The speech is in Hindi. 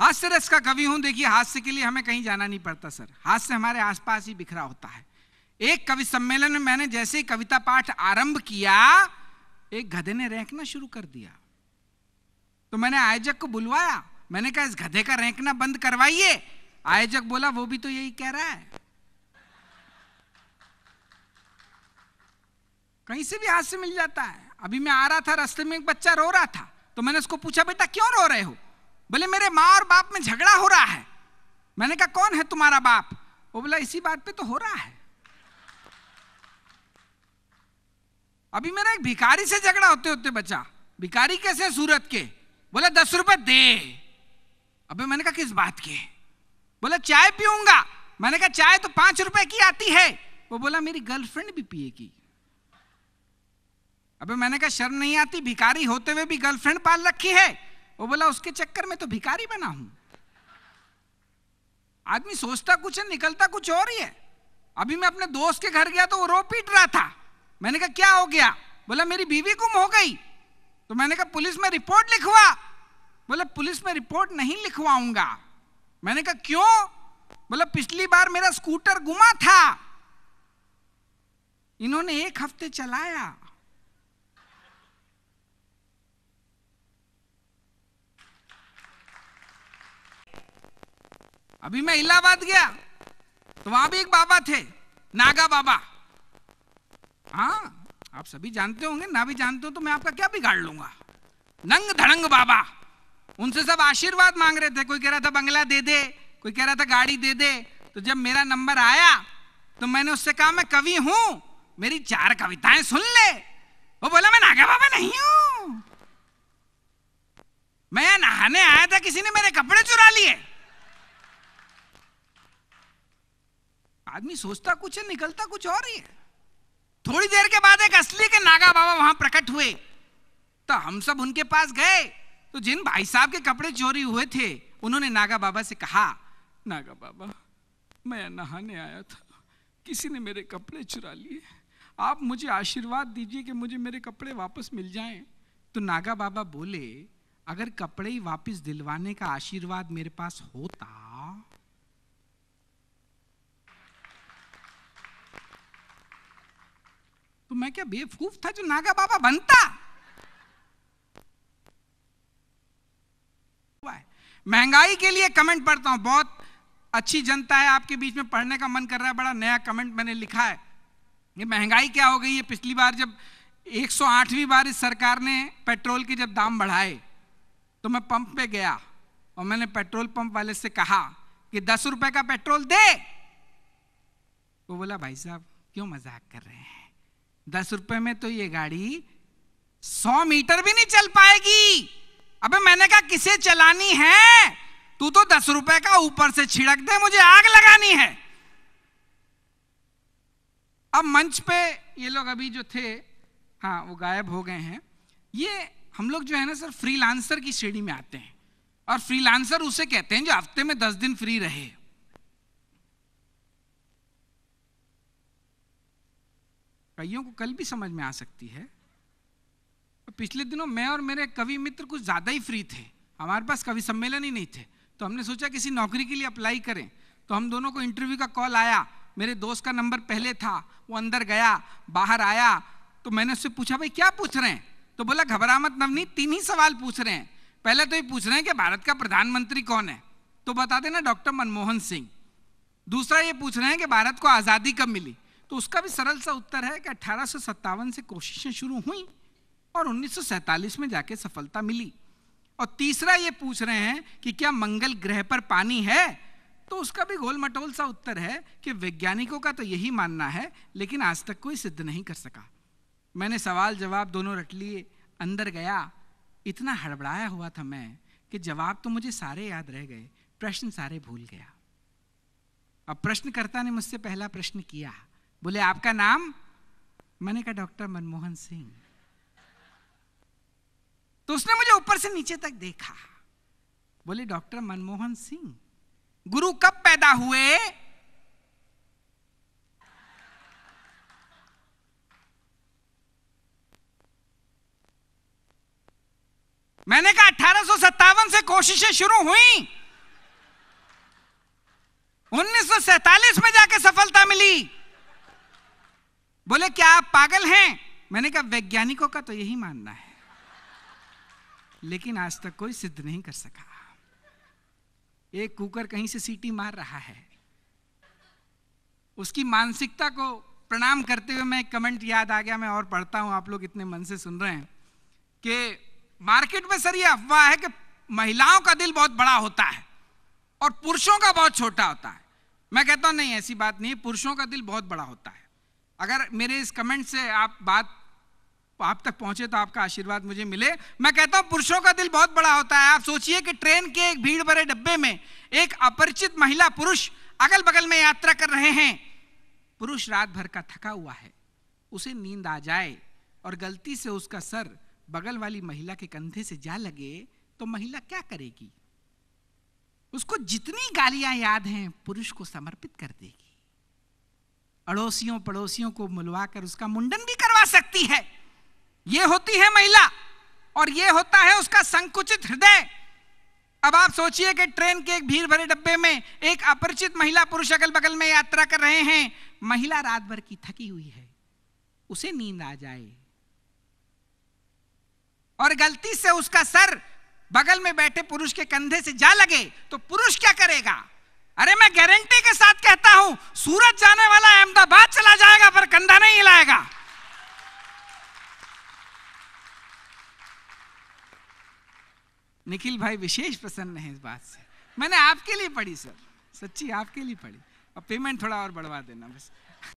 हास्य रस का कवि हूं देखिए हास्य के लिए हमें कहीं जाना नहीं पड़ता सर हास्य हमारे आसपास ही बिखरा होता है एक कवि सम्मेलन में मैंने जैसे ही कविता पाठ आरंभ किया एक गधे ने रेंकना शुरू कर दिया तो मैंने आयोजक को बुलवाया मैंने कहा इस गधे का रेंकना बंद करवाइए आयोजक बोला वो भी तो यही कह रहा है कहीं से भी हास्य मिल जाता है अभी मैं आ रहा था रास्ते में एक बच्चा रो रहा था तो मैंने उसको पूछा बेटा क्यों रो रहे हो बोले मेरे माँ और बाप में झगड़ा हो रहा है मैंने कहा कौन है तुम्हारा बाप वो बोला इसी बात पे तो हो रहा है अभी मेरा एक भिखारी से झगड़ा होते होते बचा भिखारी कैसे सूरत के बोले दस रुपए दे अभी मैंने कहा किस बात के बोला चाय पीऊंगा मैंने कहा चाय तो पांच रुपए की आती है वो बोला मेरी गर्लफ्रेंड भी पिएगी अबे मैंने कहा शर्म नहीं आती भिखारी होते हुए भी गर्लफ्रेंड पाल रखी है वो बोला उसके चक्कर में तो भिकारी बना हूं आदमी सोचता कुछ है निकलता कुछ और ही है अभी मैं अपने दोस्त के घर गया तो वो रो पीट रहा था मैंने कहा क्या हो गया बोला मेरी बीवी गुम हो गई तो मैंने कहा पुलिस में रिपोर्ट लिखवा बोला पुलिस में रिपोर्ट नहीं लिखवाऊंगा मैंने कहा क्यों बोला पिछली बार मेरा स्कूटर गुमा था इन्होंने एक हफ्ते चलाया अभी मैं इलाहाबाद गया तो वहां भी एक बाबा थे नागा बाबा हाँ आप सभी जानते होंगे ना भी जानते हो तो मैं आपका क्या बिगाड़ लूंगा नंग धड़ंग बाबा उनसे सब आशीर्वाद मांग रहे थे कोई कह रहा था बंगला दे दे कोई कह रहा था गाड़ी दे दे तो जब मेरा नंबर आया तो मैंने उससे कहा मैं कवि हूं मेरी चार कविताएं सुन ले वो बोला मैं नागा बाबा नहीं हूं मैं यहां नहाने आया था किसी ने मेरे कपड़े चुरा लिए आदमी सोचता कुछ है निकलता कुछ और ही है थोड़ी देर के बाद एक असली के नागा बाबा वहां प्रकट हुए तो हम सब उनके पास गए तो जिन भाई साहब के कपड़े चोरी हुए थे उन्होंने नागा बाबा से कहा नागा बाबा मैं नहाने आया था किसी ने मेरे कपड़े चुरा लिए आप मुझे आशीर्वाद दीजिए कि मुझे मेरे कपड़े वापस मिल जाएं तो नागा बाबा बोले अगर कपड़े ही वापस दिलवाने का आशीर्वाद मेरे पास होता तो मैं क्या बेवकूफ था जो नागा बाबा बनता महंगाई के लिए कमेंट पढ़ता हूं बहुत अच्छी जनता है आपके बीच में पढ़ने का मन कर रहा है बड़ा नया कमेंट मैंने लिखा है ये महंगाई क्या हो गई है पिछली बार जब 108वीं बार इस सरकार ने पेट्रोल के जब दाम बढ़ाए तो मैं पंप पे गया और मैंने पेट्रोल पंप वाले से कहा कि दस रुपए का पेट्रोल दे वो बोला भाई साहब क्यों मजाक कर रहे हैं दस रुपए में तो ये गाड़ी सौ मीटर भी नहीं चल पाएगी अबे मैंने कहा किसे चलानी है तू तो दस रुपए का ऊपर से छिड़क दे मुझे आग लगानी है अब मंच पे ये लोग अभी जो थे हाँ वो गायब हो गए हैं ये हम लोग जो है ना सर फ्रीलांसर की श्रेणी में आते हैं और फ्रीलांसर उसे कहते हैं जो हफ्ते में दस दिन फ्री रहे कईयों को कल भी समझ में आ सकती है पिछले दिनों मैं और मेरे कवि मित्र कुछ ज़्यादा ही फ्री थे हमारे पास कवि सम्मेलन ही नहीं थे तो हमने सोचा किसी नौकरी के लिए अप्लाई करें तो हम दोनों को इंटरव्यू का कॉल आया मेरे दोस्त का नंबर पहले था वो अंदर गया बाहर आया तो मैंने उससे पूछा भाई क्या पूछ रहे हैं तो बोला घबरा मत नवनीत तीन ही सवाल पूछ रहे हैं पहले तो ये पूछ रहे हैं कि भारत का प्रधानमंत्री कौन है तो बता देना डॉक्टर मनमोहन सिंह दूसरा ये पूछ रहे हैं कि भारत को आज़ादी कब मिली तो उसका भी सरल सा उत्तर है कि अठारह से कोशिशें शुरू हुई और उन्नीस में जाके सफलता मिली और तीसरा ये पूछ रहे हैं कि क्या मंगल ग्रह पर पानी है तो उसका भी गोल मटोल सा उत्तर है कि वैज्ञानिकों का तो यही मानना है लेकिन आज तक कोई सिद्ध नहीं कर सका मैंने सवाल जवाब दोनों रट लिए अंदर गया इतना हड़बड़ाया हुआ था मैं कि जवाब तो मुझे सारे याद रह गए प्रश्न सारे भूल गया अब प्रश्नकर्ता ने मुझसे पहला प्रश्न किया बोले आपका नाम मैंने कहा डॉक्टर मनमोहन सिंह तो उसने मुझे ऊपर से नीचे तक देखा बोले डॉक्टर मनमोहन सिंह गुरु कब पैदा हुए मैंने कहा अठारह से कोशिशें शुरू हुई उन्नीस में जाकर सफलता मिली बोले क्या आप पागल हैं मैंने कहा वैज्ञानिकों का तो यही मानना है लेकिन आज तक कोई सिद्ध नहीं कर सका एक कुकर कहीं से सीटी मार रहा है उसकी मानसिकता को प्रणाम करते हुए मैं एक कमेंट याद आ गया मैं और पढ़ता हूं आप लोग इतने मन से सुन रहे हैं कि मार्केट में सर यह अफवाह है कि महिलाओं का दिल बहुत बड़ा होता है और पुरुषों का बहुत छोटा होता है मैं कहता हूं नहीं ऐसी बात नहीं पुरुषों का दिल बहुत बड़ा होता है अगर मेरे इस कमेंट से आप बात आप तक पहुंचे तो आपका आशीर्वाद मुझे मिले मैं कहता हूं पुरुषों का दिल बहुत बड़ा होता है आप सोचिए कि ट्रेन के एक भीड़ भरे डब्बे में एक अपरिचित महिला पुरुष अगल बगल में यात्रा कर रहे हैं पुरुष रात भर का थका हुआ है उसे नींद आ जाए और गलती से उसका सर बगल वाली महिला के कंधे से जा लगे तो महिला क्या करेगी उसको जितनी गालियां याद हैं पुरुष को समर्पित कर देगी अड़ोसियों पड़ोसियों को मिलवाकर उसका मुंडन भी करवा सकती है ये होती है महिला और ये होता है उसका संकुचित हृदय अब आप सोचिए कि ट्रेन के एक भीड़ भरे डब्बे में एक अपरिचित महिला पुरुष अगल बगल में यात्रा कर रहे हैं महिला रात भर की थकी हुई है उसे नींद आ जाए और गलती से उसका सर बगल में बैठे पुरुष के कंधे से जा लगे तो पुरुष क्या करेगा अरे मैं गारंटी के साथ कहता हूं सूरत जाने वाला अहमदाबाद चला जाएगा पर कंधा नहीं हिलाएगा निखिल भाई विशेष प्रसन्न है इस बात से मैंने आपके लिए पढ़ी सर सच्ची आपके लिए पढ़ी और पेमेंट थोड़ा और बढ़वा देना बस